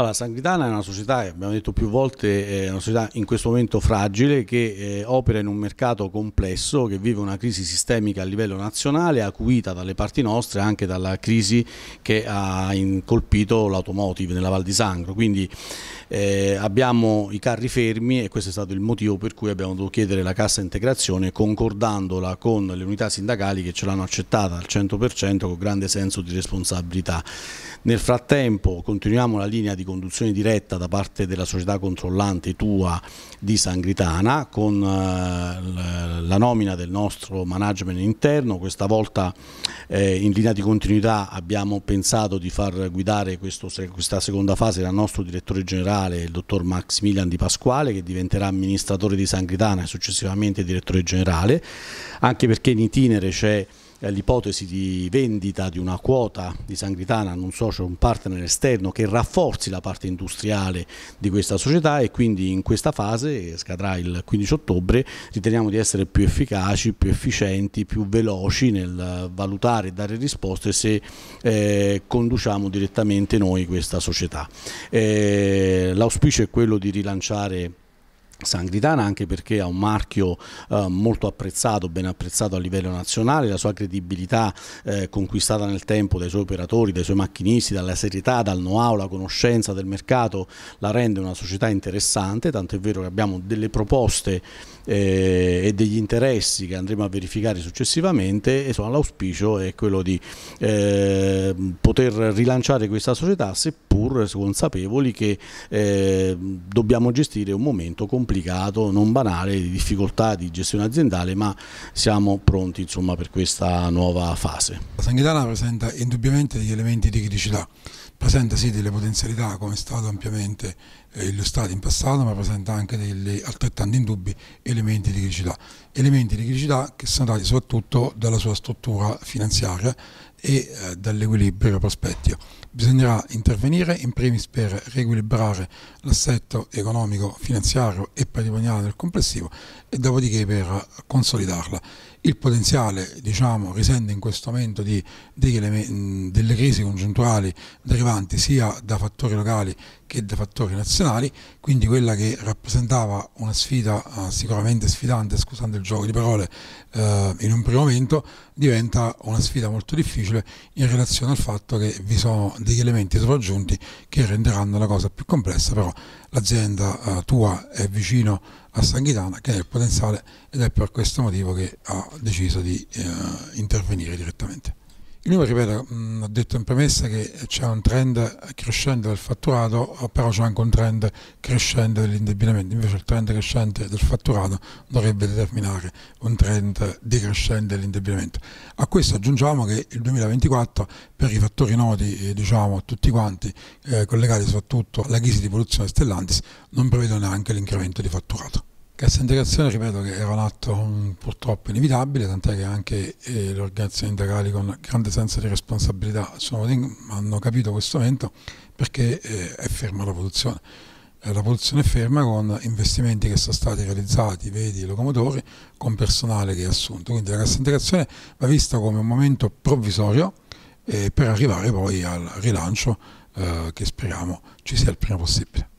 Allora, Sanguitana è una società, abbiamo detto più volte, è una società in questo momento fragile che eh, opera in un mercato complesso che vive una crisi sistemica a livello nazionale acuita dalle parti nostre anche dalla crisi che ha colpito l'automotive nella Val di Sangro. Quindi eh, abbiamo i carri fermi e questo è stato il motivo per cui abbiamo dovuto chiedere la cassa integrazione concordandola con le unità sindacali che ce l'hanno accettata al 100% con grande senso di responsabilità. Nel frattempo continuiamo la linea di conduzione diretta da parte della società controllante tua di Sangritana con eh, la nomina del nostro management interno, questa volta eh, in linea di continuità abbiamo pensato di far guidare questo, questa seconda fase dal nostro direttore generale, il dottor Maximilian Di Pasquale che diventerà amministratore di Sangritana e successivamente direttore generale, anche perché in itinere c'è l'ipotesi di vendita di una quota di Sangritana a un socio, un partner esterno che rafforzi la parte industriale di questa società e quindi in questa fase, che scadrà il 15 ottobre, riteniamo di essere più efficaci, più efficienti, più veloci nel valutare e dare risposte se eh, conduciamo direttamente noi questa società. Eh, l'auspicio è quello di rilanciare Sangritana anche perché ha un marchio eh, molto apprezzato, ben apprezzato a livello nazionale, la sua credibilità eh, conquistata nel tempo dai suoi operatori, dai suoi macchinisti, dalla serietà, dal know-how, la conoscenza del mercato la rende una società interessante, tanto è vero che abbiamo delle proposte eh, e degli interessi che andremo a verificare successivamente e l'auspicio è quello di eh, poter rilanciare questa società seppur consapevoli che eh, dobbiamo gestire un momento complesso complicato, non banale, di difficoltà di gestione aziendale, ma siamo pronti insomma, per questa nuova fase. La Sanghitana presenta indubbiamente degli elementi di criticità, presenta sì delle potenzialità come è stato ampiamente eh, illustrato in passato, ma presenta anche degli altrettanti indubbi elementi di criticità elementi di criticità che sono dati soprattutto dalla sua struttura finanziaria e eh, dall'equilibrio prospettico. Bisognerà intervenire in primis per riequilibrare l'assetto economico, finanziario e patrimoniale del complessivo e dopodiché per consolidarla. Il potenziale diciamo, risente in questo momento di, di, delle crisi congiunturali derivanti sia da fattori locali che da fattori nazionali, quindi quella che rappresentava una sfida eh, sicuramente sfidante, scusando il gioco di parole, uh, in un primo momento diventa una sfida molto difficile in relazione al fatto che vi sono degli elementi sovraggiunti che renderanno la cosa più complessa, però l'azienda uh, tua è vicino a Sanghitana che è il potenziale ed è per questo motivo che ha deciso di intervenire direttamente. Innova, ripeto, mh, ho detto in premessa che c'è un trend crescente del fatturato, però c'è anche un trend crescente dell'indebitamento, invece il trend crescente del fatturato dovrebbe determinare un trend decrescente dell'indebitamento. A questo aggiungiamo che il 2024 per i fattori noti, eh, diciamo tutti quanti, eh, collegati soprattutto alla crisi di produzione Stellantis, non prevede neanche l'incremento di fatturato. Cassa integrazione, ripeto, che era un atto um, purtroppo inevitabile, tant'è che anche eh, le organizzazioni sindacali con grande senso di responsabilità sono, hanno capito questo momento perché eh, è ferma la produzione. Eh, la produzione è ferma con investimenti che sono stati realizzati, vedi, locomotori, con personale che è assunto. Quindi la cassa integrazione va vista come un momento provvisorio eh, per arrivare poi al rilancio eh, che speriamo ci sia il prima possibile.